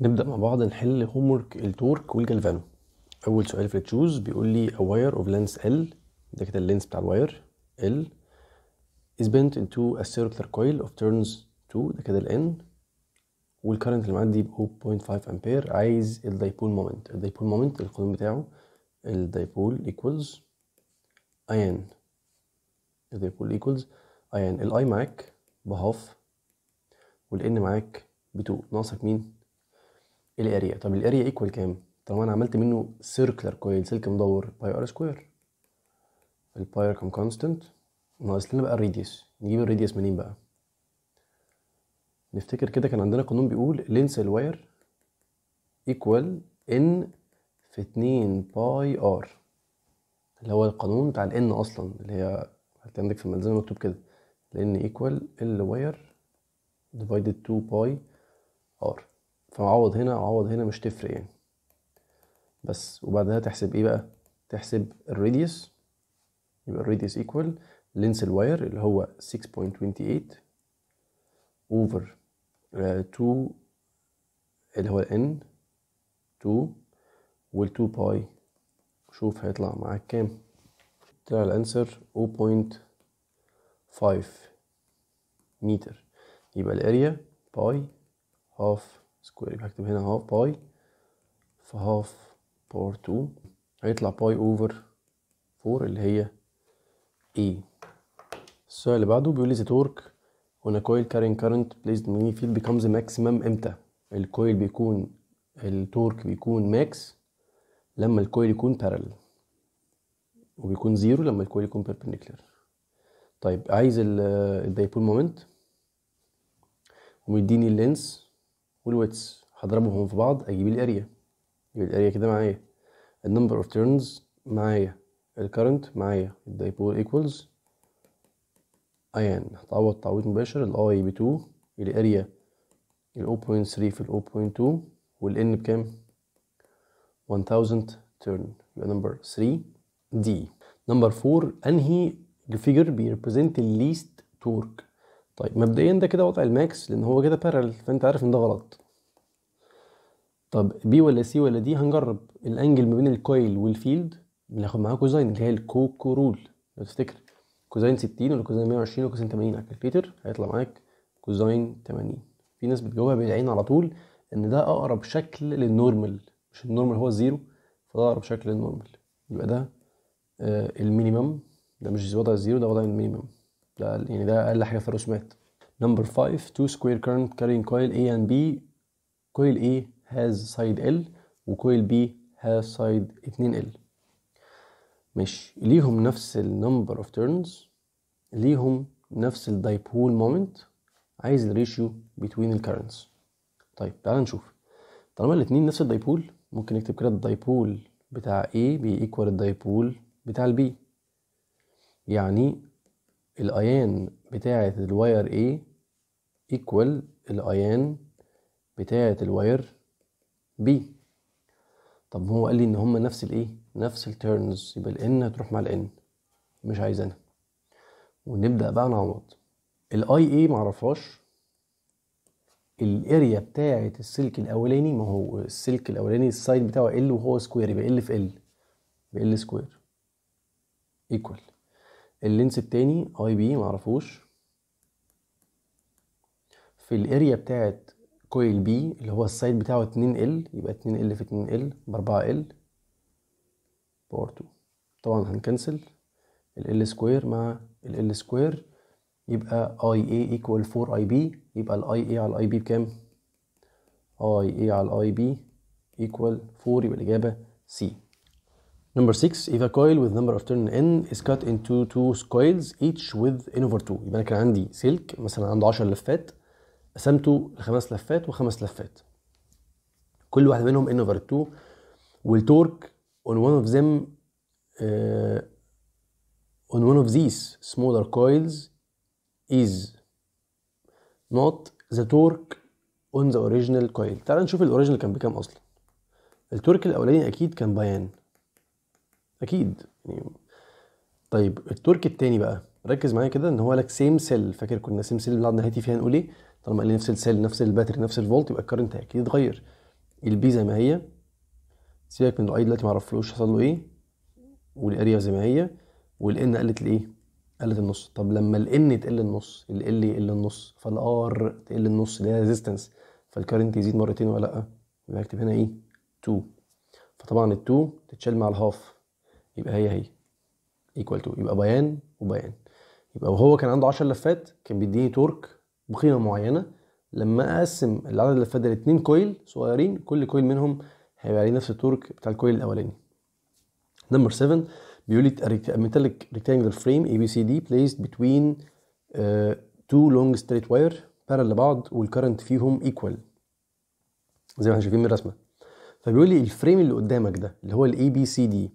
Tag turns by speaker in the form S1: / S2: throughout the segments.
S1: نبدأ مع بعض نحل هومورك التورك والجلفانو أول سؤال في تشوز بيقول لي a wire of length L ده كده اللينس بتاع الواير L is bent into a circular coil of turns 2 ده كده ال N والكرنت اللي معدي ب 0.5 أمبير عايز الدايبول مومنت الدايبول مومنت القانون بتاعه الدايبول equals IN الدايبول equals IN ال I معاك بهاف وال N معاك ب 2 ناقصك مين؟ الاريا طب الاريا ايكوال كام طالما انا عملت منه سيركلر كويل سلك مدور باي ار سكوير الباي كم كونستنت ناقص لنا بقى الريديوس نجيب الريديوس منين بقى نفتكر كده كان عندنا قانون بيقول لينس الواير ايكوال ان في 2 باي ار اللي هو القانون بتاع الان اصلا اللي هي عندك في الملزمه مكتوب كده لان ايكوال الواير ديفايدد 2 باي ار فعوض هنا وعوض هنا مش تفرق يعني بس وبعدها تحسب ايه بقى تحسب الراديوس يبقى الراديوس ايكوال لينس الواير اللي هو 6.28 اوفر 2 اللي هو n 2 وال 2 باي شوف هيطلع معاك كام طلع الانسر 0.5 متر يبقى الاريا باي هاف سكوير يبقى هكتب هنا هاف باي في هاف باور 2 هيطلع باي اوفر 4 اللي هي اي السؤال اللي بعده بيقول لي ذا تورك هنا كويل كارين كارنت بليزد مين فيلد بيكمز ماكسيمم امتى الكويل بيكون التورك بيكون ماكس لما الكويل يكون بارل وبيكون زيرو لما الكويل يكون بيربنديكولار طيب عايز الدايبول مومنت ومديني اللينس والويتس هضربهم في بعض اجيب الاريا اجيب الاريا كده معايا النمبر اوف تيرنز معايا الكرنت معايا الدايبول ايكوالز ان هتعوض تعويض مباشر الاي ب 2 الاريا ال 0.3 في ال 0.2 والان بكام 1000 تيرن يبقى نمبر 3 دي نمبر 4 انهي فيجر بيربريزنت الليست تورك طيب مبدئيا ده كده وضع الماكس لان هو كده بارل فانت عارف ان ده غلط طب بي ولا سي ولا دي هنجرب الانجل ما بين الكويل والفيلد بناخد معاه كوزاين اللي هي الكوكو رول لو تفتكر كوزاين 60 ولا كوزاين 120 ولا كوزاين 80 على الكالكليتر هيطلع معاك كوزاين 80 في ناس بتجاوبها بالعين على طول ان ده اقرب شكل للنورمال مش النورمال هو الزيرو فده اقرب شكل للنورمال يبقى ده آه المينيمم ده مش وضع الزيرو ده وضع المينيمم ده يعني ده اقل حاجه في الرسومات نمبر 5 تو square current carrying coil A and B coil A has side L وكويل B has side 2L ماشي ليهم نفس النمبر اوف تيرنز ليهم نفس الدايبول مومنت عايز الريشيو بتوين الكارنتس طيب تعال نشوف طالما الاثنين نفس الدايبول ممكن نكتب كده الدايبول بتاع A بيكوال الدايبول بتاع البي يعني الايان بتاعة الواير A equal الايان بتاعة الواير B طب هو قال لي ان هما نفس الايه نفس الترنز يبقى الان هتروح مع الان مش عايزينها ونبدا بقى نعوض الاي اي معرفهاش الاريا بتاعه السلك الاولاني ما هو السلك الاولاني السايد بتاعه ال وهو سكوير يبقى ال في ال ب ال سكوير ايكوال اللينس التاني اي بي معرفوش في الاريا بتاعت كويل بي اللي هو السايد بتاعه 2 ال يبقى 2 ال في 2 ال ب 4 ال باور 2 طبعا هنكنسل ال سكوير مع ال سكوير يبقى اي اي ايكوال 4 اي بي يبقى الاي اي على الاي بي بكام اي اي على الاي بي ايكوال 4 يبقى الاجابه سي Number 6 إذا coil with number of turn n is cut into two coils each with n over 2 يبقى أنا كان عندي سلك مثلا عنده 10 لفات قسمته لخمس لفات وخمس لفات كل واحد منهم n over 2 والتورك on one of them uh, on one of these smaller coils is not the torque on the original coil تعال نشوف الاوريجينال كان بكام اصلا التورك الاولاني اكيد كان بيان اكيد يعني طيب الترك التاني بقى ركز معايا كده ان هو لك سيم سيل فاكر كنا سيم سيل بنقعد نهاتي فيها نقول ايه طالما قال لي نفس السيل نفس الباتري نفس الفولت يبقى الكرنت اكيد اتغير البي زي ما هي سيبك من الاي دلوقتي ما اعرفلوش حصل له ايه والاريا زي ما هي والان قلت لايه قلت النص طب لما الان تقل النص ال يقل النص فالار تقل النص اللي هي ريزيستنس فالكرنت يزيد مرتين ولا لا يبقى اكتب هنا ايه 2 فطبعا ال 2 تتشال مع الهاف يبقى هي هي ايكوال تو يبقى بيان وبيان يبقى وهو كان عنده 10 لفات كان بيديني تورك بقيمه معينه لما اقسم العدد اللفات ده لاثنين كويل صغيرين كل كويل منهم هيبقى عليه نفس التورك بتاع الكويل الاولاني نمبر 7 بيقول لي ميتاليك ريكتانجلر فريم اي بي سي دي بليسد بتوين تو لونج ستريت واير بارل لبعض والكرنت فيهم ايكوال زي ما احنا شايفين من الرسمه فبيقول لي الفريم اللي قدامك ده اللي هو الاي بي سي دي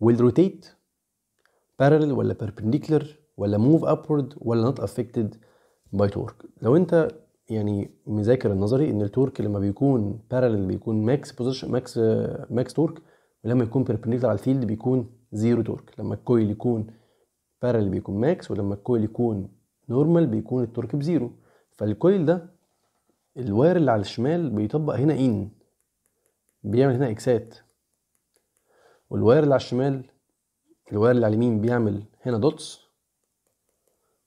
S1: will rotate parallel ولا perpendicular ولا move upward ولا not affected by torque لو انت يعني مذاكر النظري ان التورك لما بيكون parallel بيكون ماكس بوزيشن ماكس ماكس تورك ولما يكون perpendicular على الفيلد بيكون زيرو تورك لما الكويل يكون parallel بيكون ماكس ولما الكويل يكون نورمال بيكون التورك بزيرو فالكويل ده الواير اللي على الشمال بيطبق هنا ان بيعمل هنا اكسات والواير اللي على الشمال الواير اللي على اليمين بيعمل هنا دوتس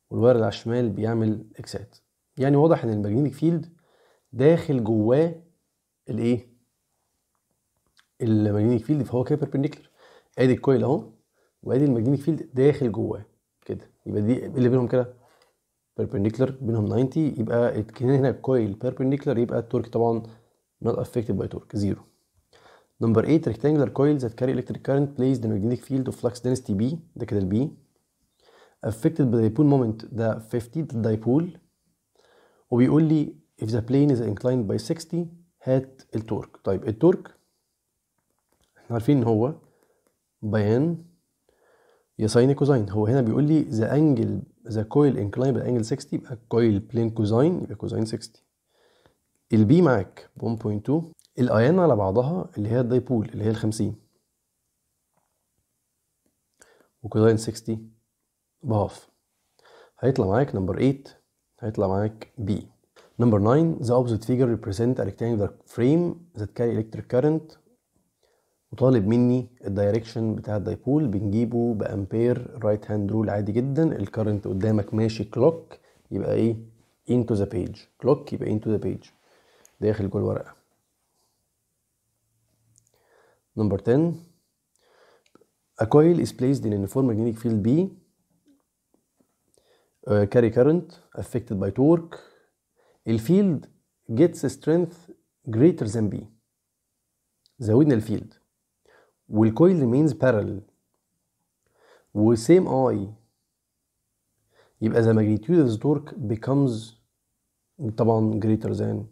S1: والواير اللي على الشمال بيعمل اكسات يعني واضح ان الماجنتيك فيلد داخل جواه الايه الماجنتيك فيلد فهو كده بيربنديكولار ادي الكويل اهو وادي الماجنتيك فيلد داخل جواه كده يبقى دي اللي بينهم كده بيربنديكولار بينهم 90 يبقى هنا الكويل بيربنديكولار يبقى التورك طبعا نوت افكتد باي تورك زيرو نمبر 8 rectangular coils that carry electric current plays the magnetic field of flux density B ده كده ال B affected by dipole moment ده 50 ده dipole وبيقول لي if the plane is inclined by 60 هات التورك طيب التورك احنا عارفين ان هو بيان يا ساين كوزاين هو هنا بيقول لي ذا انجل ذا كويل انكلاين angle 60 يبقى coil بلين كوزاين يبقى كوزاين 60 البي معاك 1.2 الايان على بعضها اللي هي الدايبول اللي هي ال 50 وكوداين 60 بهاف هيطلع معاك نمبر 8 هيطلع معاك بي نمبر 9 the opposite figure represent a rectangular frame that carry electric current وطالب مني الدايركشن بتاع الدايبول بنجيبه بامبير رايت هاند رول عادي جدا الكرنت قدامك ماشي كلوك يبقى ايه into the page كلوك يبقى into the page داخل جوه الورقه Number 10. A coil is placed in a uniform magnetic field B uh, carry current affected by torque. The field gets a strength greater than B. زودنا الفيلد والكويل remains parallel وسيم I يبقى the magnitude of the torque becomes طبعا greater than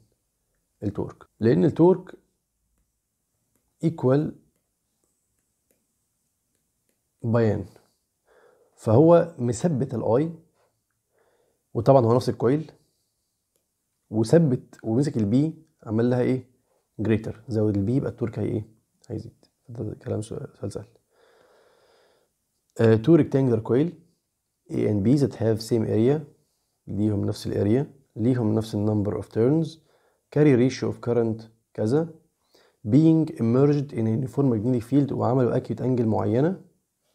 S1: التورك لأن التورك equal بيان فهو مثبت الاي وطبعا هو نفس الكويل وثبت ومسك البي عمل لها ايه جريتر زود البي يبقى التورك هي ايه هيزيد ده كلام سؤال سهل تو ريكتانجلر كويل A and B that have same area ليهم نفس الاريا ليهم نفس النمبر of turns كاري ratio of current كذا being emerged in a uniform magnetic field وعملوا acute angle معينة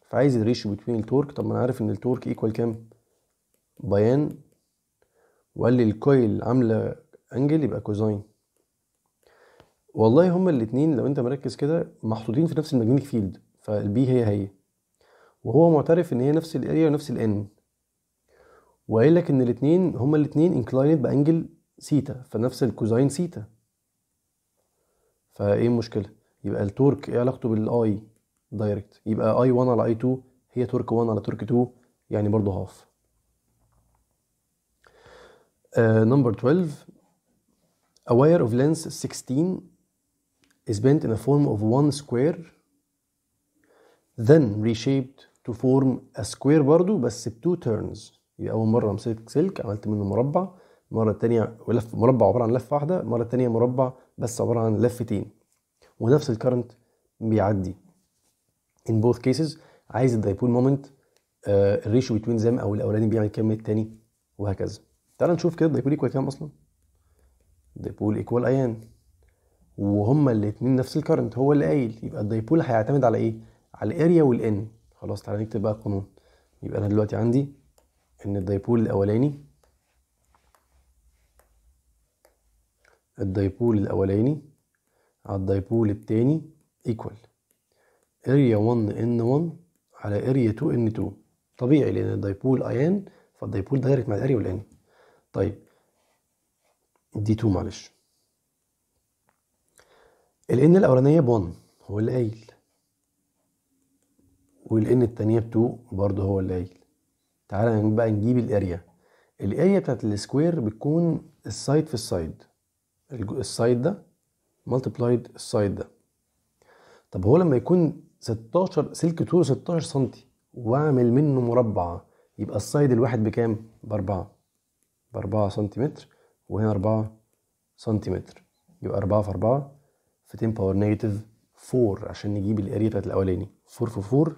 S1: فعايز الريشيو between التورك طب ما انا عارف ان التورك ايكوال كام؟ بيان وقال لي الكويل عاملة انجل يبقى كوزاين والله هما الاتنين لو انت مركز كده محطوطين في نفس المجنيك فيلد فالبي هي هي وهو معترف ان هي نفس الاريا ونفس الان وقايل لك ان الاتنين هما الاتنين انكلايند بانجل سيتا فنفس الكوزاين سيتا فايه المشكله يبقى التورك ايه علاقته بالاي دايركت يبقى اي 1 على اي 2 هي تورك 1 على تورك 2 يعني برضه هاف نمبر 12 a wire of length 16 is bent in a form of one square then reshaped to form a square برضه بس ب 2 turns يبقى أول مرة مسكت سلك عملت منه مربع المرة التانية ولف مربع عبارة عن لفة واحدة المرة التانية مربع بس عباره عن لفتين ونفس الكرنت بيعدي in both cases عايز الدايبول مومنت آه، الريشيو بتوين زم او الاولاني بيعمل كم التاني وهكذا تعال نشوف كده الدايبول ايكوال كام اصلا الدايبول ايكوال ايان وهما الاتنين نفس الكرنت هو اللي قايل يبقى الدايبول هيعتمد على ايه على الاريا والان خلاص تعالى نكتب بقى القانون يبقى انا دلوقتي عندي ان الدايبول الاولاني الدايبول الأولاني على الدايبول التاني ايكوال اريا 1 ان 1 على اريا 2 ان 2 طبيعي لان الدايبول ايان فالدايبول دايركت مع الاريا والان طيب دي 2 معلش الان الاولانيه ب 1 هو اللي قايل والان التانيه ب 2 برضه هو اللي قايل تعالى بقى نجيب الاريا الاريا بتاعت السكوير بتكون السايد في السايد السايد ده مالتبلايد السايد ده طب هو لما يكون 16 سلك طوله 16 سم واعمل منه مربع يبقى السايد الواحد بكام؟ بأربعة بأربعة سنتيمتر وهنا أربعة سنتيمتر يبقى أربعة في أربعة في 10 باور نيجاتيف 4 عشان نجيب الاريا بتاعت الأولاني 4 في 4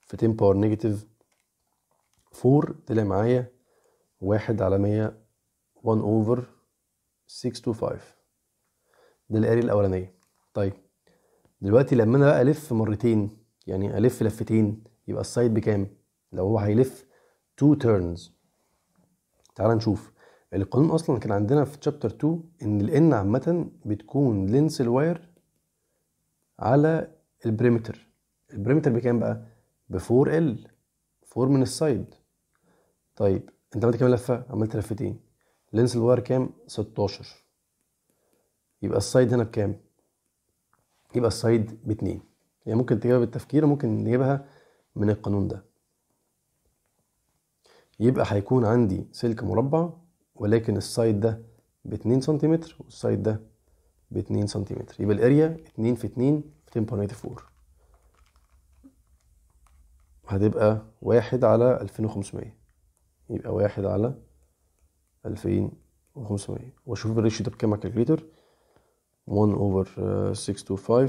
S1: في 10 باور نيجاتيف 4 طلع معايا واحد على مية 1 اوفر 6 5 ده الاري الاولانيه طيب دلوقتي لما انا بقى الف مرتين يعني الف لفتين يبقى السايد بكام لو هو هيلف 2 تيرنز تعال نشوف القانون اصلا كان عندنا في تشابتر 2 ان الان عامه بتكون لينس الواير على البريمتر البريمتر بكام بقى ب 4 ال 4 من السايد طيب انت عملت كام لفه عملت لفتين اللينس الواير كام 16 يبقى السايد هنا بكام يبقى السايد باتنين هي يعني ممكن تجيبها بالتفكير وممكن نجيبها من القانون ده يبقى هيكون عندي سلك مربع ولكن السايد ده باتنين سنتيمتر والسايد ده باتنين سنتيمتر يبقى الاريا اتنين في اتنين في فور هتبقى واحد على 2500 يبقى واحد على 2500 واشوف الريشيو ده بكام على 1 over 625 آه،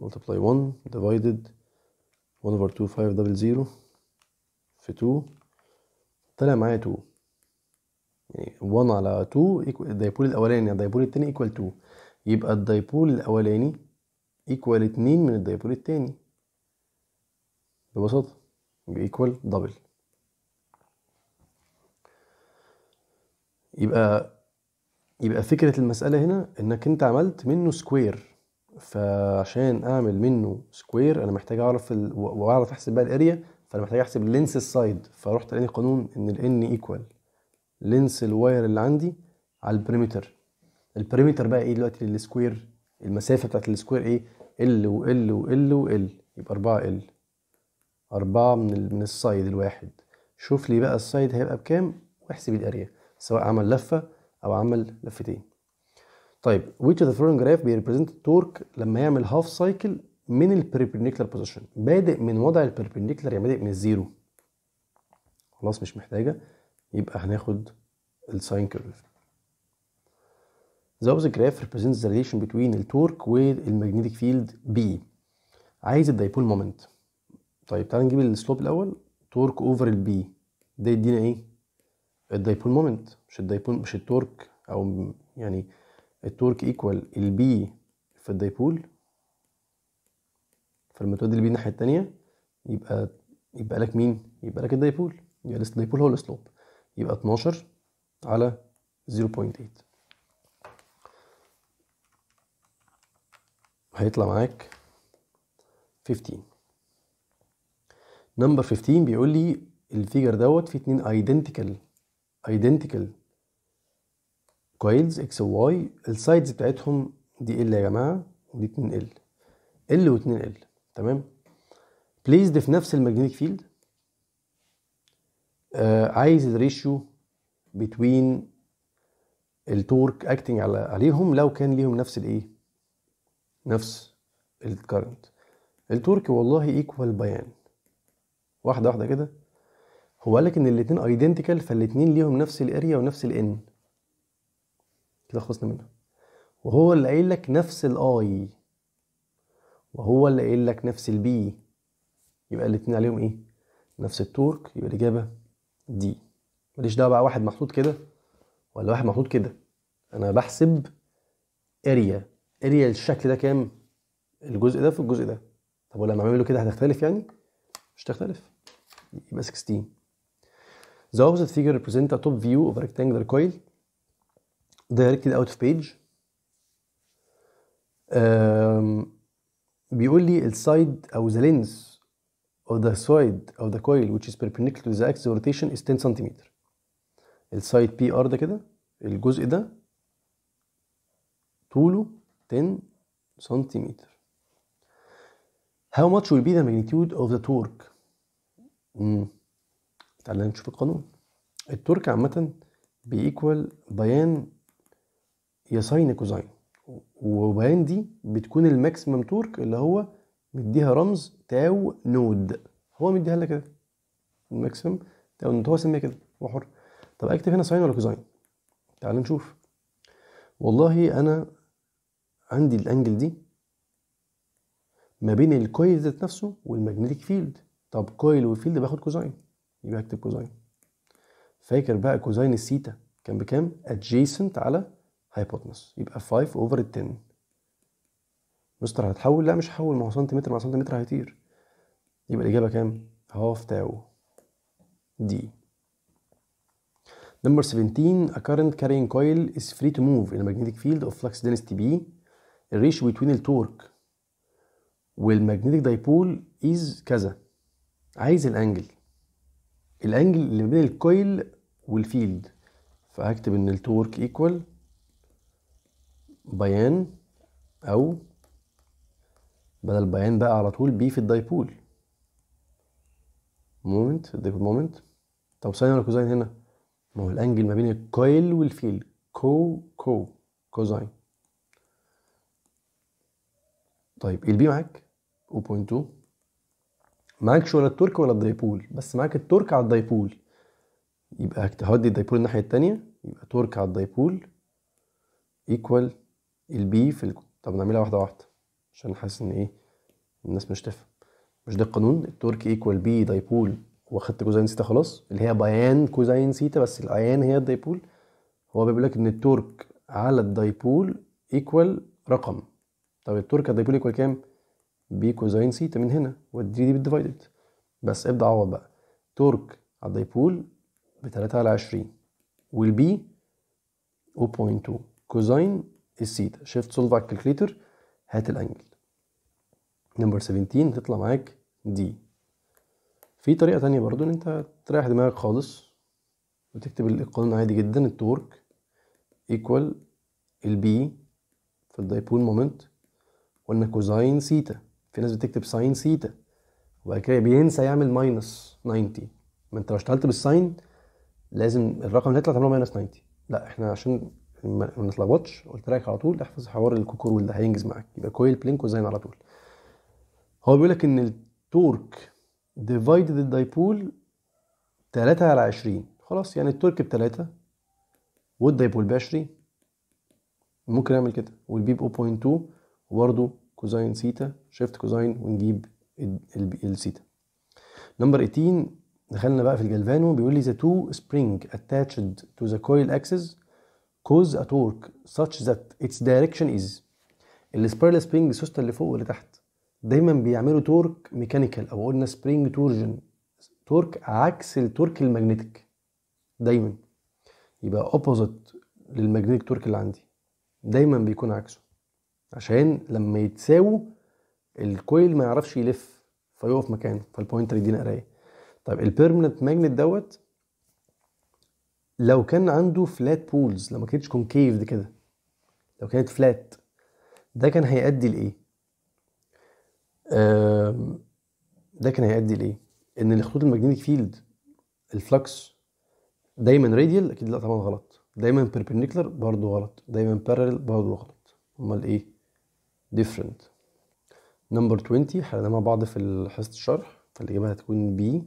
S1: multiply 1 divided 1 over 2500 في 2 طلع معايا 2 يعني 1 على 2 الدايبول الاولاني الدايبول التاني ايكوال 2 يبقى الدايبول الاولاني ايكوال 2 من الدايبول التاني ببساطة يبقى ايكوال دبل يبقى يبقى فكرة المسألة هنا انك انت عملت منه سكوير فعشان اعمل منه سكوير انا محتاج اعرف ال... واعرف احسب بقى الاريا فانا محتاج احسب لينس السايد فروحت لقيت قانون ان الان ايكوال لينس الواير اللي عندي على البريمتر البريمتر بقى ايه دلوقتي للسكوير المسافه بتاعت السكوير ايه ال و ال و يبقى 4 ال 4 من ال... من السايد الواحد شوف لي بقى السايد هيبقى بكام واحسب الاريا سواء عمل لفه او عمل لفتين طيب which of the following graph be represent torque لما يعمل half cycle من ال perpendicular position بادئ من وضع ال perpendicular يعني بادئ من الزيرو خلاص مش محتاجه يبقى هناخد ال sine curve The opposite graph represents the relation between the torque with the magnetic field B. عايز ال dipole moment. طيب تعال نجيب ال slope الأول. Torque over the B. ده يدينا إيه؟ الدايبول مومنت مش الدايبول مش التورك او يعني التورك ايكوال البي في الدايبول فلما تودي البي الناحيه التانيه يبقى يبقى لك مين يبقى لك الدايبول يبقى الدايبول هو السلوب يبقى 12 على 0.8 هيطلع معاك 15 نمبر 15 بيقول لي الفيجر دوت فيه اتنين ايدنتيكال identical coils x y ال السايدز بتاعتهم دي ال يا جماعه ودي 2 ال ال و 2 ال تمام بليزد في نفس الماجنتيك فيلد آه عايز الريشيو بتوين التورك اكتنج على عليهم لو كان ليهم نفس الايه نفس الكارنت التورك والله ايكوال بيان واحده واحده كده هو قالك ان الاتنين ايدنتيكال فالاتنين ليهم نفس الاريا ونفس الان كده خلصنا منها وهو اللي قايل لك نفس الاي وهو اللي قايل لك نفس البي يبقى الاتنين عليهم ايه نفس التورك يبقى الاجابه دي ماليش دعوه بقى واحد محطوط كده ولا واحد محطوط كده انا بحسب اريا اريا الشكل ده كام الجزء ده في الجزء ده طب ولما اعمله كده هتختلف يعني مش هتختلف يبقى 16 The opposite figure represents a top view of a rectangular coil directed out of page um, بيقول لي السايد أو the lens of the side of the coil which is perpendicular to the axis of rotation is 10 cm السايد بي ار ده كده الجزء ده طوله 10 سم How much will be the magnitude of the torque؟ تعالى نشوف القانون التورك عامة بيكوال بيان يا ساين يا كوزاين وبيان دي بتكون الماكسيمم تورك اللي هو مديها رمز تاو نود هو مديها لك كده الماكسيمم تاو نود هو سميها كده هو حر طب اكتب هنا ساين ولا كوزاين تعالى نشوف والله انا عندي الانجل دي ما بين الكويل ذات نفسه والماجنتيك فيلد طب كويل وفيلد باخد كوزاين يبقى اكتب كوزين فاكر بقى كوزين السيتا كان بكام adjacent على هايبوتنس يبقى 5 اوفر 10 مستر هتحول لا مش هحول مع سنتيمتر مع سنتيمتر هيطير يبقى الاجابه كام هاف تاو دي نمبر 17 a current carrying coil is free to move in a magnetic field of flux density B the ratio between the torque والماجنتيك دايبول از كذا عايز الانجل الانجل اللي بين الكويل والفيلد فهكتب ان التورك ايكوال بيان او بدل بيان بقى على طول بي في الدايبول مومنت الدايبول مومنت طب ساين ولا كوزاين هنا ما هو الانجل ما بين الكويل والفيلد كو كو كوزاين طيب البي معاك 0.2 شو ولا التورك ولا الدايبول بس معاك التورك على الدايبول يبقى هودي الدايبول الناحية التانية يبقى تورك على الدايبول ايكوال البي في ال... طب نعملها واحدة واحدة عشان حاسس ان ايه الناس مش تفهم مش ده القانون التورك ايكوال بي دايبول واخدت كوزين سيتا خلاص اللي هي بيان كوزين سيتا بس الايان هي الدايبول هو بيقول لك ان التورك على الدايبول ايكوال رقم طب التورك على الدايبول ايكوال كام؟ كوزين سيتا من هنا والدي دي بالديفايدد بس ابدا عوض بقى تورك على الدايبول ب 3 على 20 والبي 0.2 كوزين السيتا شيفت سولف على الكالكليتر هات الانجل نمبر 17 تطلع معاك دي في طريقة تانية برضو ان انت تريح دماغك خالص وتكتب القانون عادي جدا التورك ايكوال البي في الدايبول مومنت قلنا كوزين سيتا في ناس بتكتب ساين سيتا وبعد كده بينسى يعمل ماينس 90 ما انت لو اشتغلت بالساين لازم الرقم اللي هيطلع تعمله ماينس 90 لا احنا عشان ما نتلخبطش قلت لك على طول احفظ حوار الكوكور ده هينجز معاك يبقى كويل بلينك وزين على طول هو بيقول لك ان التورك ديفايدد الدايبول 3 على 20 خلاص يعني التورك ب 3 والدايبول ب 20 ممكن اعمل كده والبي ب 0.2 وبرده كوزين ثيتا شيفت كوزين ونجيب الثيتا نمبر 18 دخلنا بقى في الجلفانو بيقول لي the two سبرينج attached to the coil اكسس cause a torque such that its direction is السبيرل سبرينج السوسته اللي فوق واللي تحت دايما بيعملوا تورك ميكانيكال او قلنا سبرينج تورجن تورك عكس التورك المجنتيك دايما يبقى اوبوزيت للماجنتيك تورك اللي عندي دايما بيكون عكسه عشان لما يتساووا الكويل ما يعرفش يلف فيقف مكانه فالبوينتر يدينا قرايه طيب البيرمننت ماجنت دوت لو كان عنده فلات بولز لو ما كانتش دي كده لو كانت فلات ده كان هيؤدي لايه ده كان هيؤدي لايه ان الخطوط الماجنتيك فيلد الفلكس دايما راديال اكيد لا طبعا غلط دايما بيربنديكولار برضه غلط دايما بارلل برضه غلط امال ايه different number 20 حلينا مع بعض في حصة الشرح فالإجابة هتكون B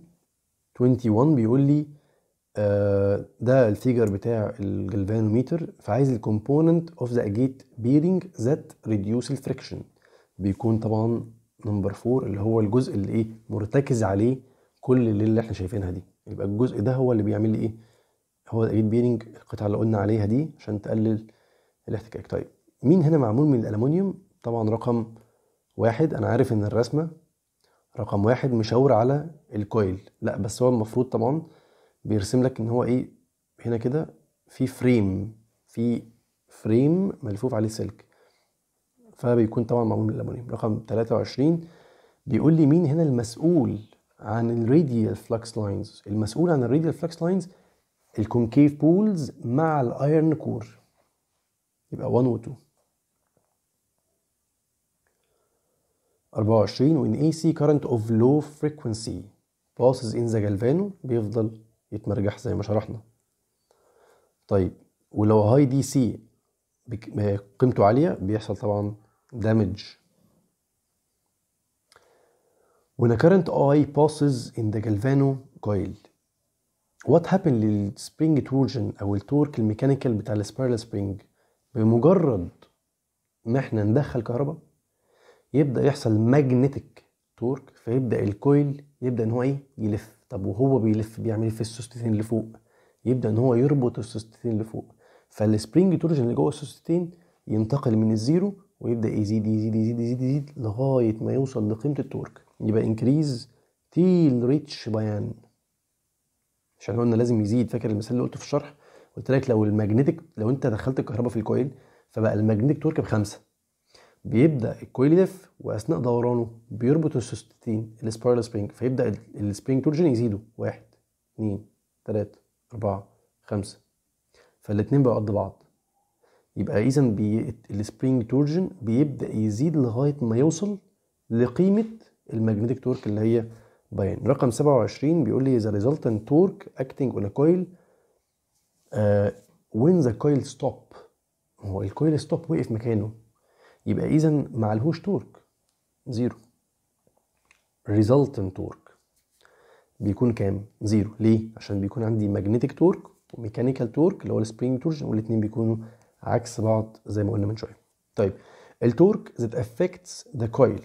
S1: 21 بيقول لي آه ده الفيجر بتاع الجلفانوميتر فعايز الكومبوننت اوف ذا جيت بيرنج ذات ريديوس الفريكشن بيكون طبعا نمبر 4 اللي هو الجزء اللي ايه مرتكز عليه كل اللي, اللي احنا شايفينها دي يبقى الجزء ده هو اللي بيعمل لي ايه هو الاجيت بيرنج القطعه اللي قلنا عليها دي عشان تقلل الاحتكاك طيب مين هنا معمول من الالومنيوم طبعا رقم واحد انا عارف ان الرسمة رقم واحد مشاور على الكويل لا بس هو المفروض طبعا بيرسم لك ان هو ايه هنا كده في فريم في فريم ملفوف عليه سلك فبيكون طبعا معمول من الالومنيوم رقم 23 بيقول لي مين هنا المسؤول عن الراديال فلكس لاينز المسؤول عن الراديال فلكس لاينز الكونكيف بولز مع الايرن كور يبقى 1 و 2 24 وإن اي سي current of low frequency passes in the جالفانو بيفضل يتمرجح زي ما شرحنا طيب ولو هاي دي سي قيمته عالية بيحصل طبعا دامج When a current I passes in the galvano coil What happened للspring torsion أو التورك الميكانيكال بتاع السبيرال سبرينج بمجرد ما إحنا ندخل كهرباء يبدا يحصل ماجنتيك تورك فيبدا الكويل يبدا ان هو ايه يلف طب وهو بيلف بيعمل ايه في السوستين اللي فوق يبدا ان هو يربط السوستين اللي فوق فالسبرينج تورجن اللي جوه السوستين ينتقل من الزيرو ويبدا يزيد يزيد يزيد يزيد يزيد لغايه ما يوصل لقيمه التورك يبقى انكريز تيل ريتش بيان عشان قلنا لازم يزيد فاكر المثال اللي قلته في الشرح قلت لك لو الماجنتيك لو انت دخلت الكهرباء في الكويل فبقى الماجنتيك تورك بخمسه بيبدا الكويل يلف واثناء دورانه بيربط السوستين السبايرال سبرينج فيبدا السبرينج تورجن يزيدوا واحد اثنين ثلاثة اربعه خمسه فالاتنين بقوا قد بعض يبقى اذا بي... السبرينج تورجن بيبدا يزيد لغايه ما يوصل لقيمه الماجنتيك تورك اللي هي باين رقم 27 بيقول لي ذا ريزلتنت تورك اكتنج اون كويل وين ذا when the coil stop هو الكويل ستوب وقف مكانه يبقى اذا ما عليهوش تورك زيرو resultant تورك بيكون كام زيرو ليه عشان بيكون عندي ماجنتيك تورك وميكانيكال تورك اللي هو السبرينج تورك والاثنين بيكونوا عكس بعض زي ما قلنا من شويه طيب التورك that affects the coil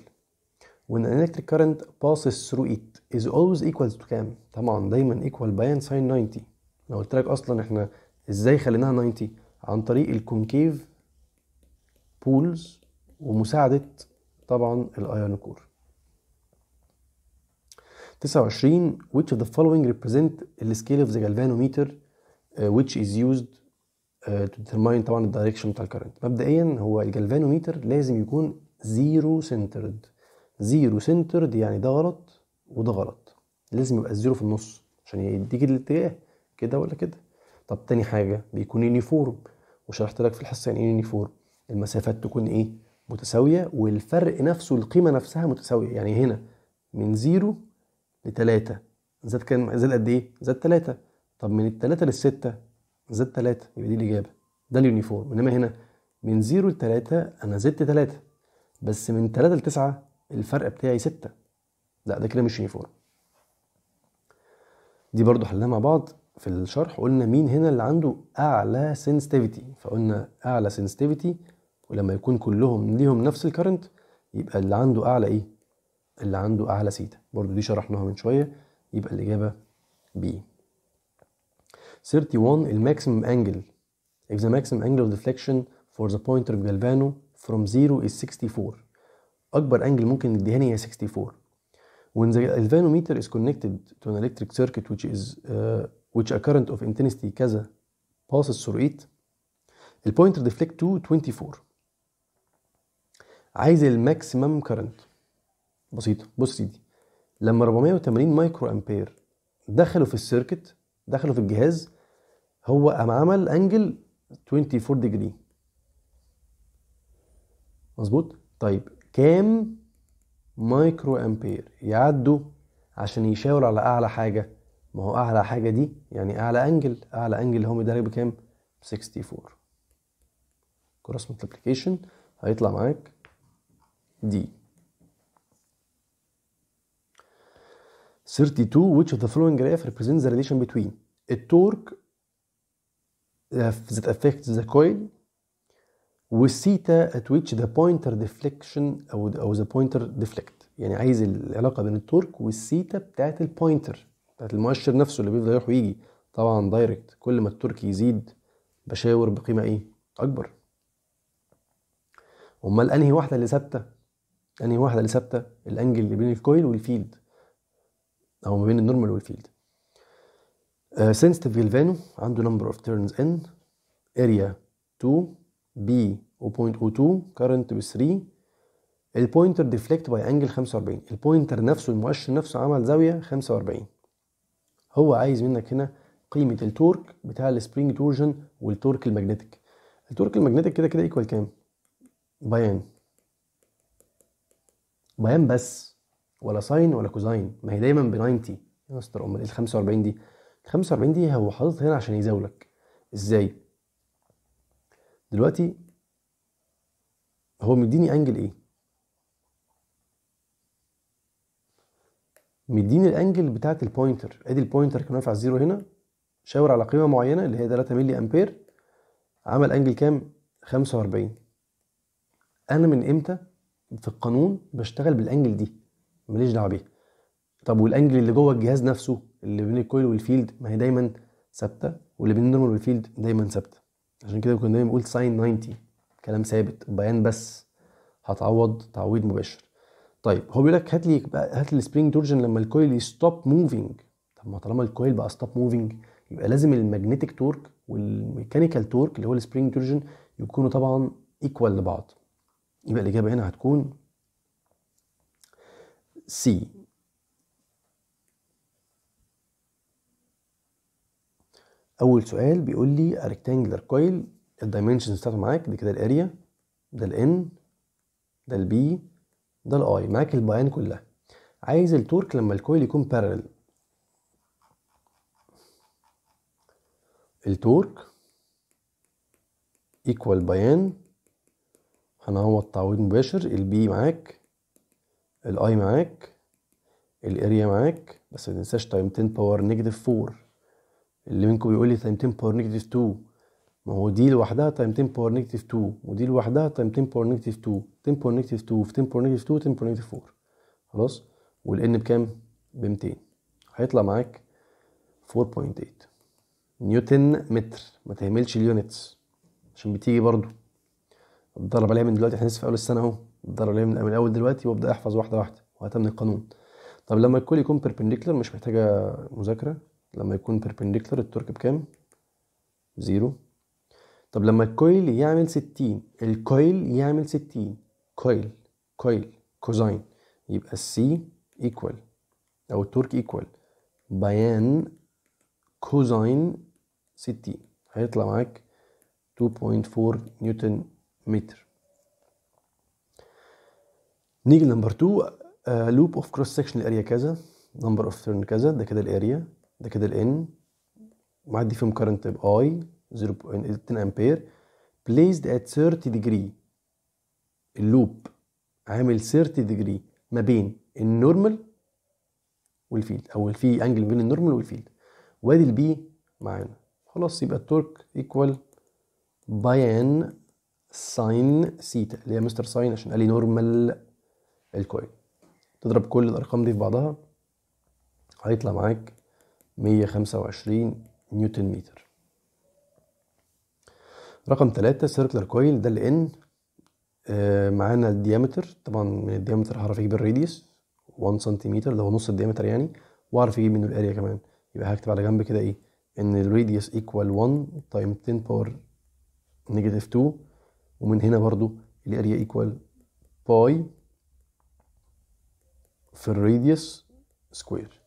S1: when an electric current passes through it is always equal to كام طبعا دايما ايكوال باين ساين 90 انا قلت لك اصلا احنا ازاي خليناها 90 عن طريق الكونكيف بولز ومساعدة طبعا الايونكور 29 which of the following represent the scale of the galvanometer uh, which is used uh, to determine طبعا الدايركشن بتاع الكرنت مبدئيا هو الجلفانوميتر لازم يكون زيرو سنترد زيرو سنترد يعني ده غلط وده غلط لازم يبقى الزيرو في النص عشان يديك الاتجاه كده ولا كده طب تاني حاجه بيكون يونيفورم وشرحت لك في الحصه يعني ايه يونيفورم المسافات تكون ايه متساوية والفرق نفسه القيمة نفسها متساوية يعني هنا من زيرو لتلاتة زاد كام زاد قد ايه؟ زاد تلاتة طب من التلاتة للستة زاد تلاتة يبقى دي الإجابة ده اليونيفورم إنما هنا من زيرو لتلاتة أنا زدت تلاتة بس من تلاتة لتسعة الفرق بتاعي ستة لا ده كده مش يونيفورم دي برضو حلناها مع بعض في الشرح قلنا مين هنا اللي عنده أعلى سنسيتيفيتي فقلنا أعلى سنسيتيفيتي ولما يكون كلهم ليهم نفس الكرنت يبقى اللي عنده اعلى ايه اللي عنده اعلى سيتا برضو دي شرحناها من شويه يبقى الاجابه بي 31 الماكسيمم انجل if the maximum angle of deflection for the pointer of Galvano from 0 is 64 اكبر انجل ممكن نديهاني هي 64 when the galvanometer is connected to an electric circuit which is uh, which a current of intensity كذا passes through it the pointer deflect to 24 عايز الماكسيمم كارنت بسيطه بص سيدي لما 480 مايكرو امبير دخلوا في السيركت دخلوا في الجهاز هو قام عمل انجل 24 ديجري مظبوط طيب كام مايكرو امبير يعدوا عشان يشاور على اعلى حاجه ما هو اعلى حاجه دي يعني اعلى انجل اعلى انجل هو مداري بكام 64 كروس ملتبليكيشن هيطلع معاك D. 32 which of the following graph represents the relation between a torque uh, that affects the coil with والثيتا at which the pointer deflection او او the pointer deflect يعني عايز العلاقه بين التورك والثيتا بتاعت البوينتر بتاعت المؤشر نفسه اللي بيفضل يروح ويجي طبعا دايركت كل ما التورك يزيد بشاور بقيمه ايه اكبر امال انهي واحده اللي ثابته يعني واحده اللي ثابته الانجل اللي بين الكويل والفيلد او ما بين النورمال والفيلد سنسيتيف آه، جلفانو عنده نمبر اوف تيرنز ان اريا 2 بي 002 كارنت ب 3 البوينتر ديفليكت باي انجل 45 البوينتر نفسه المؤشر نفسه عمل زاويه 45 هو عايز منك هنا قيمه التورك بتاع السبرينج تورجن والتورك الماجنتيك التورك الماجنتيك كده كده ايكوال كام؟ باين بيان بس ولا ساين ولا كوزاين ما هي دايما ب 90 يا مستر امال ايه ال 45 دي؟ ال 45 دي هو حاططها هنا عشان يزاولك ازاي؟ دلوقتي هو مديني انجل ايه؟ مديني الانجل بتاعت البوينتر ادي البوينتر كان واقف على الزيرو هنا شاور على قيمه معينه اللي هي 3 ملي امبير عمل انجل كام؟ 45 انا من امتى في القانون بشتغل بالانجل دي ماليش دعوه بيها طب والانجل اللي جوه الجهاز نفسه اللي بين الكويل والفيلد ما هي دايما ثابته واللي بين النورمال والفيلد دايما ثابته عشان كده كنا دايما بنقول ساين 90 كلام ثابت بيان بس هتعوض تعويض مباشر طيب هو بيقول لك هات لي هات لي السبرينج تورجن لما الكويل يستوب موفينج طب ما طالما الكويل بقى ستوب موفينج يبقى لازم الماجنتيك تورك والميكانيكال تورك اللي هو السبرينج تورجن يكونوا طبعا ايكوال لبعض يبقى الإجابة هنا هتكون سي أول سؤال بيقول لي coil ال الدايمنشنز بتاعته معاك دي كده الأريا ده الإن ده البي ده الأي معاك البيان كلها عايز التورك لما الكويل يكون بارل التورك ايكوال بيان هنعوض تعويض مباشر البي معاك الاي معاك الاريا معاك بس ما تنساش تايم 10 باور نيجاتيف 4 اللي منكم بيقول لي تايم 10 باور نيجاتيف 2 ما هو دي لوحدها تايم 10 باور نيجاتيف 2 ودي لوحدها تايم 10 باور نيجاتيف 2 10 باور نيجاتيف 2 في 10 باور نيجاتيف 2 10 باور نيجاتيف 4 خلاص والان بكام ب 200 هيطلع معاك 4.8 نيوتن متر ما تهملش اليونتس عشان بتيجي برضو اتدرب عليها من دلوقتي احنا لسه في اول السنه اهو اتدرب عليها من الاول دلوقتي وابدا احفظ واحده واحده وهتمني القانون طب لما الكل يكون بيربنديكولار مش محتاجه مذاكره لما يكون بيربنديكولار الترك بكام زيرو طب لما الكويل يعمل 60 الكويل يعمل 60 كويل كويل كوزاين يبقى السي ايكوال او التورك ايكوال بيان كوزاين 60 هيطلع معاك 2.4 نيوتن متر نيجي لنمبر 2 لوب اوف كروس سكشن الاريا كذا نمبر اوف تيرن كذا ده كده الاريا ده كده الان معدي فيهم كارنت باي 0.10 امبير placed ات 30 ديجري اللوب عامل 30 ديجري ما بين النورمال والفيلد او في انجل بين النورمال والفيلد وادي البي معانا خلاص يبقى التورك ايكوال باي ان ساين سيتا اللي هي مستر ساين عشان قال لي نورمال الكويل تضرب كل الارقام دي في بعضها هيطلع معاك 125 نيوتن متر رقم ثلاثة سيركلر كويل ده اللي ان آه، معانا الديامتر طبعا من الديامتر هعرف اجيب الراديوس 1 سنتيمتر اللي هو نص الديامتر يعني واعرف اجيب منه الاريا كمان يبقى هكتب على جنب كده ايه ان الراديوس ايكوال 1 تايم 10 باور نيجاتيف 2 ومن هنا برضو الاريا ايكوال باي في الراديوس سكوير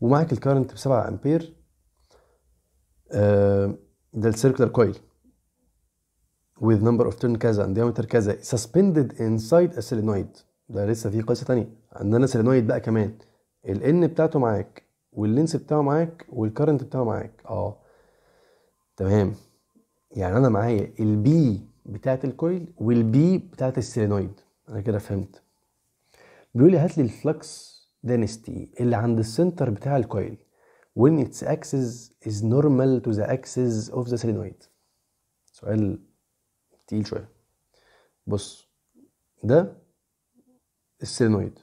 S1: ومعاك الكارنت ب 7 امبير ده السيركلر كويل with number of turn كذا and diameter كذا suspended inside a solenoid ده لسه في قصه ثانيه عندنا سيلينويد بقى كمان ال n بتاعته معاك واللينس بتاعه معاك والكرنت بتاعه معاك اه تمام يعني انا معايا البي بتاعت الكويل والبي بتاعت السيلينويد انا كده فهمت بيقول لي هات لي الفلكس دينستي اللي عند السنتر بتاع الكويل when its axis is normal to the axis of the solenoid سؤال تقيل شويه بص ده السيلينويد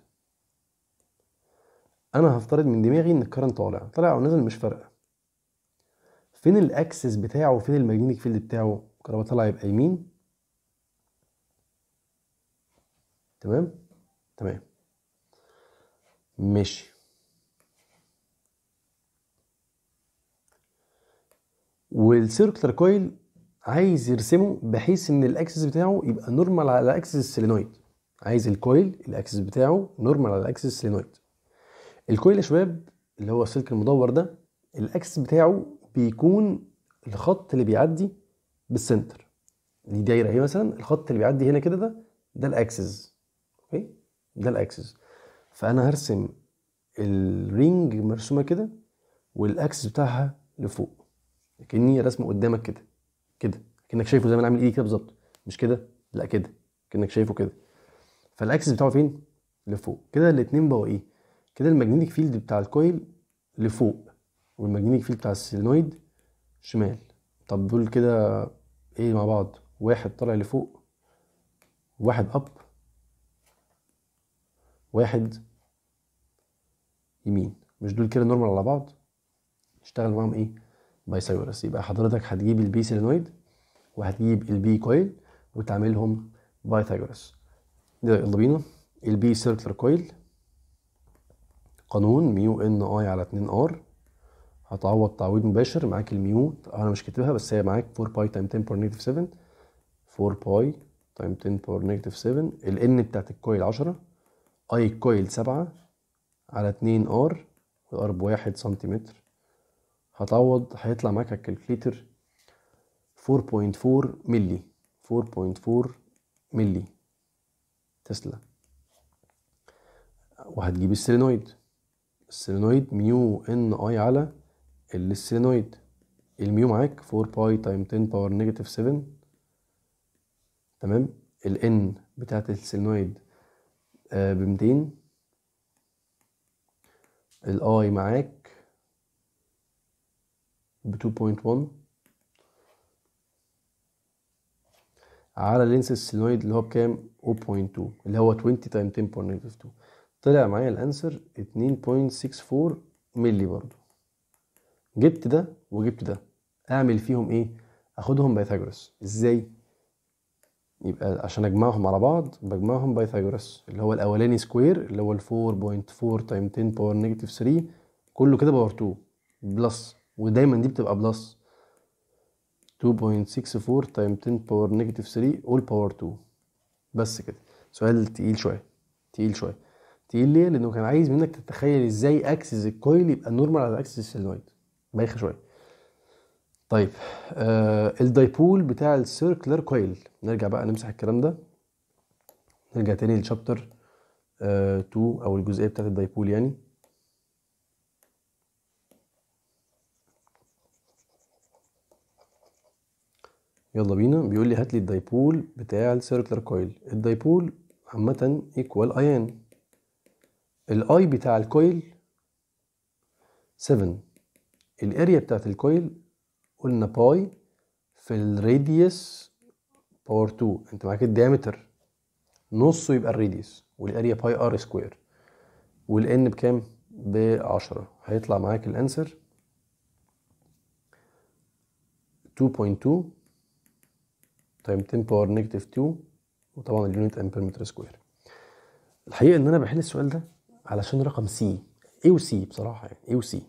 S1: انا هفترض من دماغي ان الكرنت طالع طالع او نازل مش فارقه فين الاكسس بتاعه وفين الماجنتيك فيلد بتاعه الكهرباء طالعه يبقى يمين تمام تمام ماشي والسيركلر كويل عايز يرسمه بحيث ان الاكسس بتاعه يبقى نورمال على اكسس السيلينويد عايز الكويل الاكسس بتاعه نورمال على اكسس السيلينويد الكويل يا شباب اللي هو السلك المدور ده الاكسس بتاعه بيكون الخط اللي بيعدي بالسنتر دي دايره اهي مثلا الخط اللي بيعدي هنا كده ده ده الاكسس ده الاكسس فانا هرسم الرينج مرسومه كده والاكسس بتاعها لفوق كاني رسمه قدامك كده كده كانك شايفه زي ما انا عامل ايدي كده بالظبط مش كده لا كده كانك شايفه كده فالاكسس بتاعه فين لفوق كده الاتنين بقوا ايه كده الماجنتيك فيلد بتاع الكويل لفوق والماجنتيك فيلد بتاع السيلينويد شمال طب دول كده ايه مع بعض واحد طالع لفوق واحد اب واحد يمين مش دول كده نورمال على بعض اشتغل معاهم ايه بايثايورس يبقى حضرتك هتجيب البي سيلينويد وهتجيب البي كويل وتعملهم بايثايورس يلا بينا البي سيركلر كويل قانون ميو ان اي على 2 ار هتعوض تعويض مباشر معاك الميو انا مش كاتبها بس هي معاك 4 باي تايم 10 بور نيجاتيف 7 4 باي تايم 10 بور نيجاتيف 7 الان بتاعت الكويل 10 اي كويل سبعة على اتنين ار ار بواحد سنتيمتر هتعوض هيطلع معاك فور الكالكليتر 4.4 ملي 4.4 ملي تسلا وهتجيب السيلينويد السيلينويد ميو ان اي على السيلينويد الميو معاك 4 باي تايم 10 باور نيجاتيف 7 تمام الان بتاعت السيلينويد ب 200 الاي معاك ب 2.1 على لينس السينويد اللي هو بكام 0.2 اللي هو 20 تايم 2 طلع معايا الانسر 2.64 مللي برضو جبت ده وجبت ده اعمل فيهم ايه اخدهم بايثاغورس ازاي يبقى عشان اجمعهم على بعض بجمعهم بايثاغورس اللي هو الاولاني سكوير اللي هو ال 4.4 تايم 10 باور نيجاتيف 3 كله كده باور 2 بلس ودايما دي بتبقى بلس 2.64 تايم 10 باور نيجاتيف 3 اول باور 2 بس كده سؤال تقيل شويه تقيل شويه تقيل ليه لانه كان عايز منك تتخيل ازاي اكسس الكويل يبقى نورمال على اكسس السيلويد بايخه شويه طيب آه الدايبول بتاع السيركلر كويل نرجع بقى نمسح الكلام ده نرجع تاني للشابتر 2 آه او الجزئيه بتاعت الدايبول يعني يلا بينا بيقول لي هات لي الدايبول بتاع السيركلر كويل الدايبول عامه ايكوال ايان الاي بتاع الكويل 7 الاريا بتاعت الكويل قلنا باي في الراديوس باور 2 انت معاك الديامتر نصه يبقى الراديوس والاريا باي ار سكوير والان بكام؟ ب 10 هيطلع معاك الانسر 2.2 تايم 10 باور نيجاتيف 2 وطبعا اليونت امبير متر سكوير الحقيقه ان انا بحل السؤال ده علشان رقم سي ايه وسي بصراحه يعني ايه وسي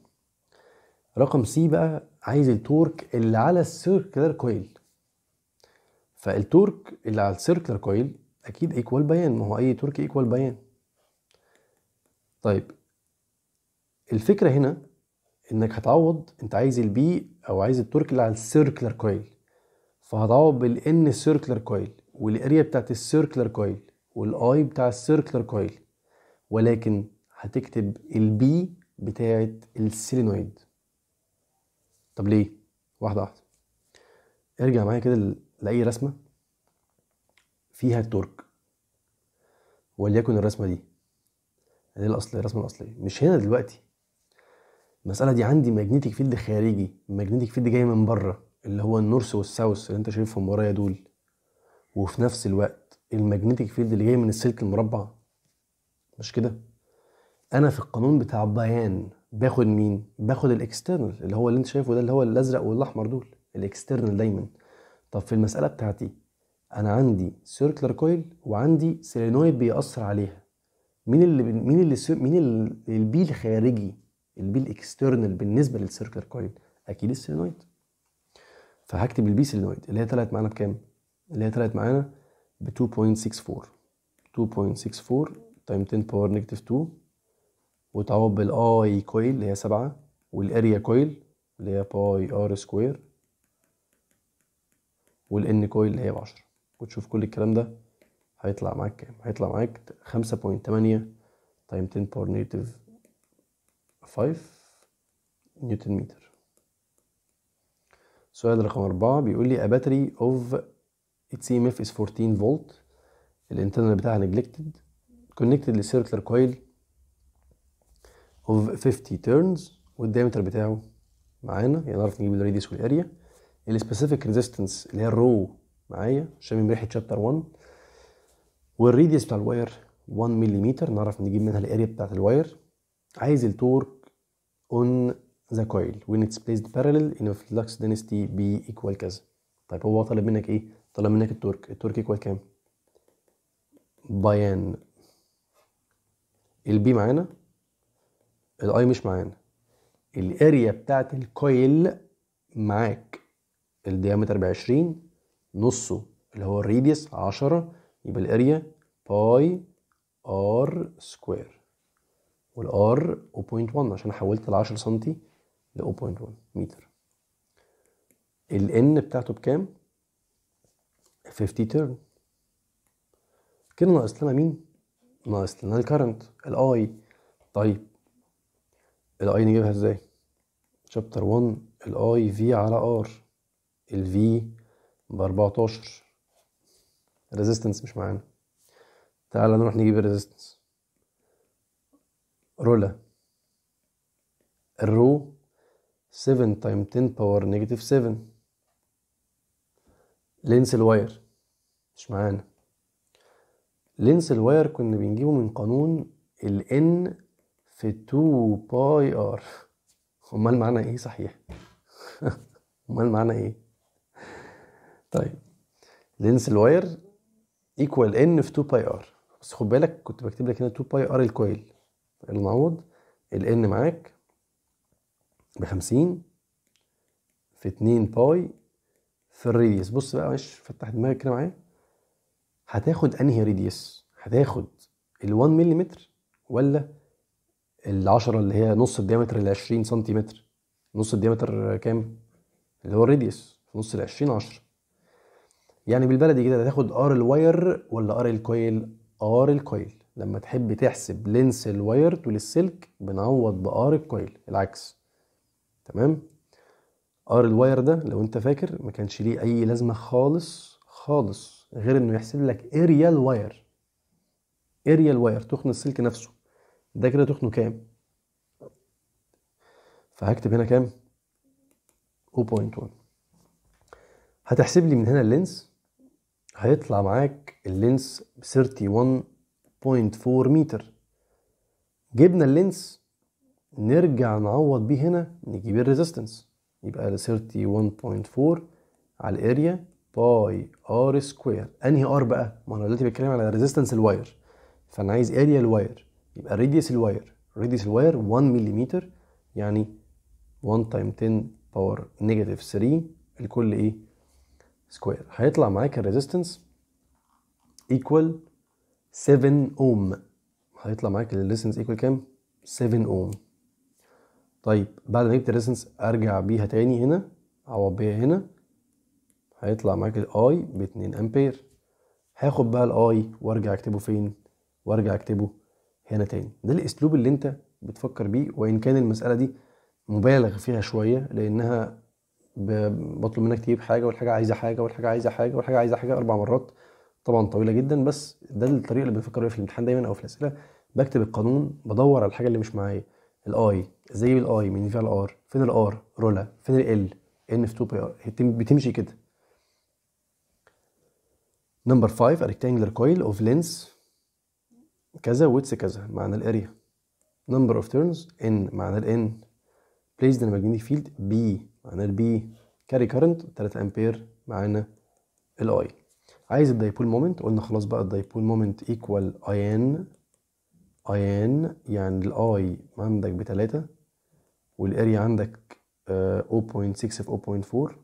S1: رقم سي بقى عايز التورك اللي على السيركلر كويل فالتورك اللي على السيركلر كويل اكيد ايكوال بيان ما هو اي تورك ايكوال بيان طيب الفكره هنا انك هتعوض انت عايز البي او عايز التورك اللي على السيركلر كويل فهتعوض بالان سيركلر كويل والاريا بتاعت السيركلر كويل والاي بتاع السيركلر كويل ولكن هتكتب البي بتاعت السيلينويد طب ليه واحده واحده ارجع معايا كده لاي رسمه فيها الترك وليكن الرسمه دي دي يعني إيه الاصليه الرسمه الاصليه مش هنا دلوقتي المساله دي عندي ماجنتيك فيلد خارجي الماجنتيك فيلد جاي من بره اللي هو النورث والساوث اللي انت شايفهم ورايا دول وفي نفس الوقت الماجنتيك فيلد اللي جاي من السلك المربع مش كده انا في القانون بتاع بيان باخد مين باخد الاكسترنال اللي هو اللي انت شايفه ده اللي هو الازرق والاحمر دول الاكسترنال دايما طب في المساله بتاعتي انا عندي سيركلر كويل وعندي سيلينويد بيأثر عليها مين اللي مين اللي مين البي الخارجي البي الاكسترنال بالنسبه للسيركلر كويل اكيد السيلينويد فهكتب البي سيلينويد اللي هي طلعت معانا بكام اللي هي طلعت معانا ب 2.64 2.64 تايم 10 باور نيجاتيف 2 وتعوض بالاي كويل اللي هي سبعة والاريا كويل اللي هي باي ار سكوير والان كويل اللي هي بعشرة وتشوف كل الكلام ده هيطلع معاك كام هيطلع معاك خمسة بوينت تمانية تايم تن باور نيوتيف فايف نيوتن متر سؤال رقم أربعة بيقول لي a battery of its EMF is 14 فولت الانترنال بتاعها neglected connected لسيركلر كويل اوف 50 تيرنز والدايمتر بتاعه معانا يعني نعرف نجيب الراديوس والاريا السبيسيفيك ريزيستنس اللي هي الرو معايا شامم ريحه شابتر 1 والريديوس بتاع الواير 1 ملم نعرف نجيب منها الاريا بتاعت الواير عايز التورك اون ذا كويل وين اتس بليسد بارلل ان فلكس دينستي بي ايكوال كذا طيب هو طلب منك ايه؟ طلب منك التورك التورك ايكوال كام؟ بيان البي معانا الاي مش معانا الاريا بتاعت الكويل معاك الديامتر ب 20 نصه اللي هو الريديوس 10 يبقى الاريا باي ار سكوير والار 0.1 عشان حولت ال 10 سم ل 0.1 متر الان بتاعته بكام؟ 50 تيرن كده ناقص لنا مين؟ ناقص لنا الكرنت الاي طيب الاي نجيبها ازاي شابتر 1 الاي في على ار الفي ب 14 ريزيستنس مش معانا تعال نروح نجيب الريزيستنس رولا الرو 7 تايم 10 باور نيجاتيف 7 لينس الواير مش معانا لينس الواير كنا بنجيبه من قانون ال N في 2 باي ار امال معنى ايه صحيح امال معنى ايه طيب لينس الواير ايكوال ان في 2 باي ار بس خد بالك كنت بكتب لك هنا 2 باي ار الكويل المعوض الان معاك ب 50 في 2 باي في الريديوس بص بقى معلش فتح دماغك كده معايا هتاخد انهي ريديوس هتاخد ال 1 ملم ولا ال10 اللي هي نص الديامتر ال 20 سنتيمتر نص الديامتر كام؟ اللي هو الراديوس نص ال 20 10 يعني بالبلدي كده هتاخد ار الواير ولا ار الكويل؟ ار الكويل لما تحب تحسب لينس الواير طول السلك بنعوض بار الكويل العكس تمام؟ ار الواير ده لو انت فاكر ما كانش ليه اي لازمه خالص خالص غير انه يحسب لك اريال واير اريال واير تخن السلك نفسه ده كده تخنه كام فهكتب هنا كام 0.1 هتحسب لي من هنا اللينس هيطلع معاك اللينس 31.4 متر جبنا اللينس نرجع نعوض بيه هنا نجيب الريزيستنس يبقى 31.4 على الاريا باي ار سكوير انهي ار بقى ما انا دلوقتي بتكلم على ريزيستنس الواير فانا عايز اريا الواير يبقى راديوس الواير راديوس الواير 1 ملم يعني 1 تايم 10 باور نيجاتيف 3 الكل ايه سكوير هيطلع معاك الريزيستنس ايكوال 7 اوم هيطلع معاك الريزيستنس ايكوال كام 7 اوم طيب بعد ما جبت الريزيستنس ارجع بيها تاني هنا اعوض بيها هنا هيطلع معاك الاي ب 2 امبير هاخد بقى الاي وارجع اكتبه فين وارجع اكتبه هنا تاني ده الاسلوب اللي انت بتفكر بيه وان كان المساله دي مبالغ فيها شويه لانها بطلب منك تجيب حاجه والحاجه عايزه حاجه والحاجه عايزه حاجه والحاجه عايزه حاجه اربع مرات طبعا طويله جدا بس ده الطريقه اللي بنفكر بيها في الامتحان دايما او في الاسئله بكتب القانون بدور على الحاجه اللي مش معايا الاي ازاي اجيب الاي من فيها الار فين الار رولا فين ال ان في 2 بتمشي كده نمبر 5 ريكتانجلر كويل اوف لينس كذا ويتس كذا معنى الاريا نمبر اوف تيرنز ان معنى الان بليس ان ماجنتيك فيلد بي معنى البي كاري كارنت 3 امبير معنى الاي عايز الدايبول مومنت قلنا خلاص بقى الدايبول مومنت ايكوال اي ان اي ان يعني الاي عندك بتلاتة والاريا عندك 0.6 آه، في 0.4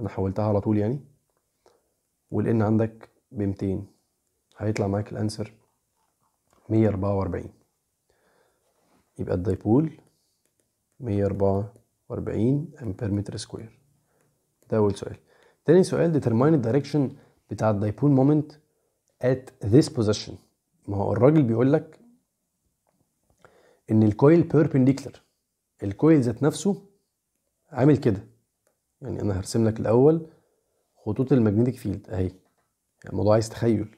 S1: انا حولتها على طول يعني والان عندك ب 200 هيطلع معاك الانسر 144 يبقى الدايبول 144 امبير متر سكوير ده اول سؤال تاني سؤال ديترماين الدايركشن بتاع الدايبول مومنت ات ذيس بوزيشن ما هو الراجل بيقول لك ان الكويل بيربنديكلر الكويل ذات نفسه عامل كده يعني انا هرسم لك الاول خطوط الماجنتيك فيلد اهي يعني الموضوع عايز تخيل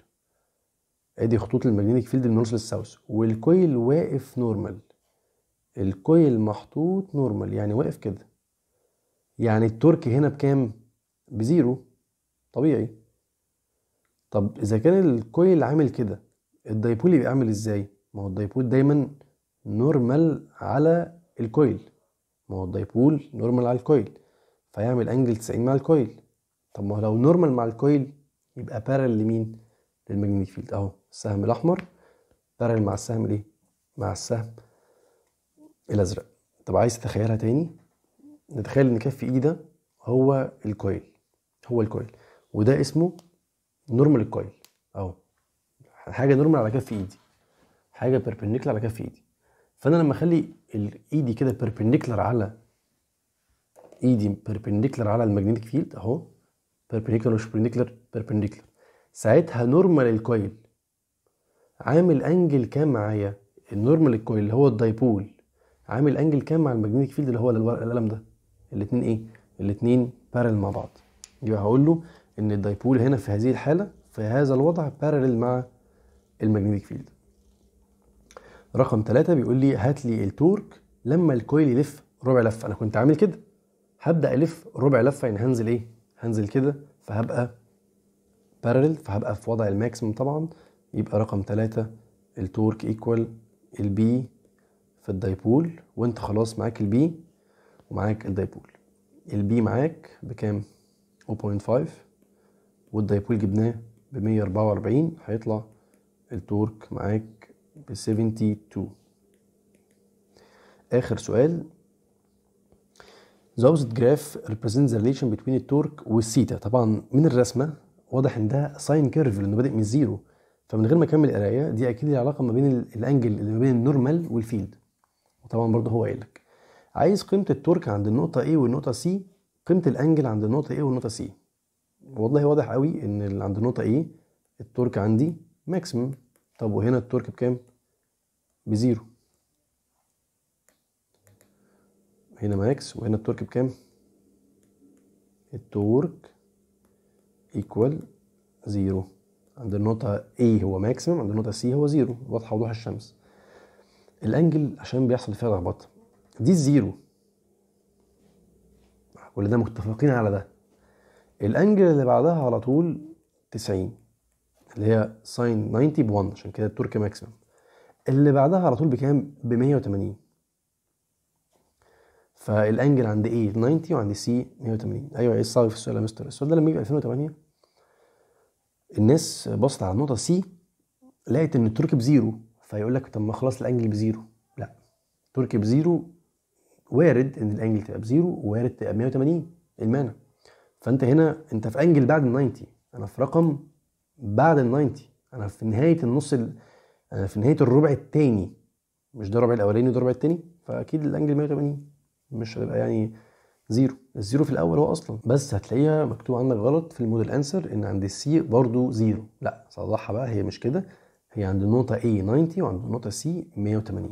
S1: ادي خطوط الماجنتيك فيلد اللي النورث للساوث والكويل واقف نورمال الكويل محطوط نورمال يعني واقف كده يعني التورك هنا بكام بزيرو طبيعي طب اذا كان الكويل عامل كده الدايبول يبقى عامل ازاي ما هو الدايبول دايما نورمال على الكويل ما هو الدايبول نورمال على الكويل فيعمل انجل 90 مع الكويل طب ما هو لو نورمال مع الكويل يبقى بارل لمين للماجنتيك فيلد اهو السهم الأحمر بارل مع السهم الإيه؟ مع السهم الأزرق طب عايز تتخيلها تاني نتخيل إن كف إيه ده هو الكويل هو الكويل وده اسمه نورمال الكويل أهو حاجة نورمال على كف إيدي حاجة بيربنديكولار على كف إيدي فأنا لما أخلي إيدي كده بيربنديكولار على ايدي بيربنديكولار على الماجنتيك فيلد اهو بيربنديكولار مش بيربنديكولار بيربنديكولار ساعتها نورمال الكويل عامل انجل كام معايا النورمال كويل اللي هو الدايبول عامل انجل كام مع الماجنتيك فيلد اللي هو القلم ده الاثنين ايه الاثنين بارل مع بعض يبقى هقول له ان الدايبول هنا في هذه الحاله في هذا الوضع بارل مع الماجنتيك فيلد رقم ثلاثة بيقول لي هات لي التورك لما الكويل يلف ربع لفه انا كنت عامل كده هبدا الف ربع لفه يعني هنزل ايه هنزل كده فهبقى بارلل فهبقى في وضع الماكسيمم طبعا يبقى رقم ثلاثة التورك ايكوال البي في الدايبول وانت خلاص معاك البي ومعاك الدايبول البي معاك بكام 0.5 والدايبول جبناه ب 144 هيطلع التورك معاك ب 72 اخر سؤال The opposite graph represents the relation between التورك والثيتا طبعا من الرسمه واضح ان ده ساين كيرف لانه بادئ من زيرو فمن غير ما اكمل القرايه دي اكيد ليها علاقه ما بين الانجل اللي ما بين النورمال والفيلد وطبعا برضه هو قايل لك عايز قيمه التورك عند النقطه A والنقطه C قيمه الانجل عند النقطه A والنقطه C والله واضح قوي ان عند النقطه A التورك عندي ماكسيمم طب وهنا التورك بكام بزيرو هنا ماكس وهنا التورك بكام التورك ايكوال زيرو عند النقطة A هو ماكسيمم عند النقطة C هو زيرو واضحة وضوح الشمس الانجل عشان بيحصل فيها لخبطة دي الزيرو كل ده متفقين على ده الانجل اللي بعدها على طول 90 اللي هي ساين 90 ب 1 عشان كده التركي ماكسيمم اللي بعدها على طول بكام ب 180 فالانجل عند A 90 وعند C 180 ايوه ايه الصعب في السؤال يا مستر السؤال ده لما يجي 2008 الناس بصت على النقطه سي لقيت ان تركي بزيرو فيقول لك طب ما خلاص الانجل بزيرو لا تركي بزيرو وارد ان الانجل تبقى بزيرو وارد تبقى 180 المانع فانت هنا انت في انجل بعد ال 90 انا في رقم بعد ال 90 انا في نهايه النص ال... انا في نهايه الربع الثاني مش ده الربع الاولاني وده الربع الثاني فاكيد الانجل 180 مش هتبقى يعني زيرو الزيرو في الاول هو اصلا بس هتلاقيها مكتوب عندك غلط في المودل انسر ان عند السي برضو زيرو لا صلحها بقى هي مش كده هي عند النقطة A 90 وعند النقطة C 180